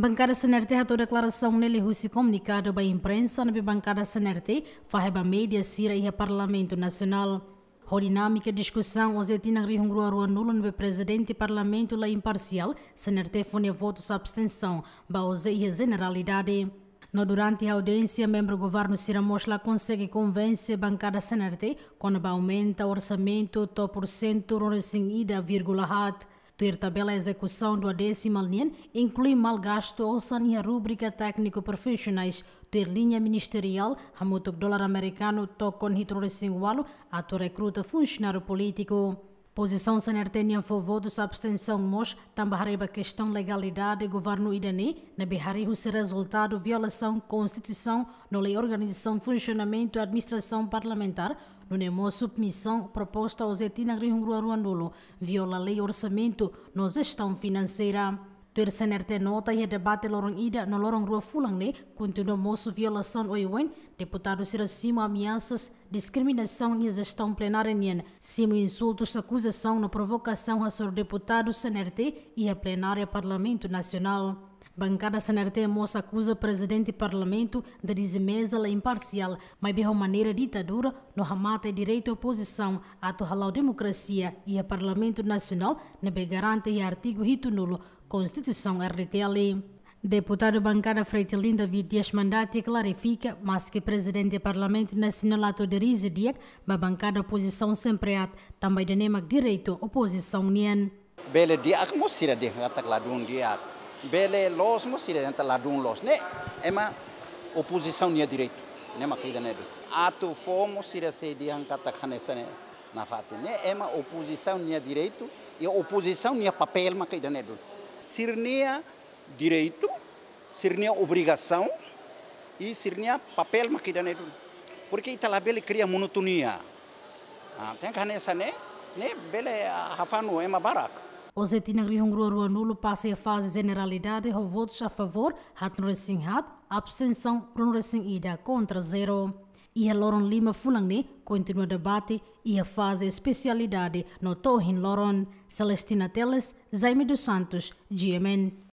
Bancada CNRT ratou declaração nele russo comunicado à imprensa na bancada CNRT, farreba média Cira e Parlamento Nacional. A dinâmica discussão Zetina tinha ringrua ruanulo no presidente parlamento la imparcial, CNRT foi votos abstenção, baose e generalidade. No durante a audiência, membro do governo Cira Mosla consegue convencer a bancada Senerte quando aumenta o orçamento, top por cento, ida, vírgula, hat. Ter tabela execução do décima linha inclui malgasto ou sania rúbrica técnico profissionais. Ter linha ministerial, hamutuk dólar americano tocon hitrolesingualo, ato recruta funcionário político. Posição favor fovodo sa abstenção mos a questão legalidade governo idani na bihari se resultado violação constituição no lei organização funcionamento e administração parlamentar no nemo submissão proposta aos etina grihungruaruandulo viola lei orçamento no gestão financeira. Tuir nota ia debate lorong ida no lorong rua fulang ne continua moço violação oi wen, deputado sira simo ameaças, discriminação e gestão plenária nien, simo insultos, acusação na provocação a sobre deputado senerte e a plenária Parlamento Nacional. Bancada Sanartemosa acusa presidente e parlamento de dizimeza imparcial, mas uma maneira ditadura, no ramata e direito à oposição, ato halal democracia e a parlamento nacional, não garante e artigo rito nulo, Constituição RTL. Deputado bancada Freitelinda Vidias Mandati clarifica, mas que presidente do Parlamento Nacional ato de Rizediak, mas bancada oposição sempre at, também de direito oposição nian. Bele dia, mo sira de atak um dia bele los mo sire la ladun los ne ema oposição nia direito ne ma kida ne ato fomo sire se dian kata khanesa ne na fate ne ema oposição nia direito e oposição nia papel ma kida ne sirnia direito sirnia obrigação e sirnia papel ma kida ne porque bele cria monotonia ah, tem khanesa ne ne bele ah, hafanu ema barak os etinagri hungrua nulo passei a fase generalidade, com votos a favor, hatnuresin hat, abstenção, runresin ida contra zero. E a Loron Lima Fulangni continua debate e a fase especialidade no Torrin Loron. Celestina Teles, Jaime dos Santos, GMN.